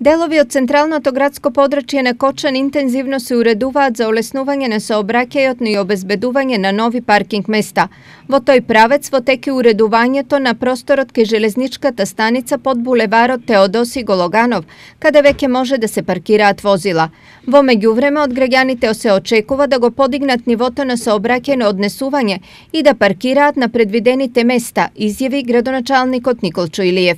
Делови од централното градско подрачје на Кочан интензивно се уредуваат за олеснување на сообраќајот и обезбедување на нови паркинг места. Во тој правец во тек уредувањето на просторот кај железничката станица под булеварот Теодоси Гологанов, каде веќе може да се паркираат возила. Во меѓувреме од граѓаните се очекува да го подигнат нивото на сообраќајно однесување и да паркираат на предвидените места, изјави градоначалникот Никол Чуилиев.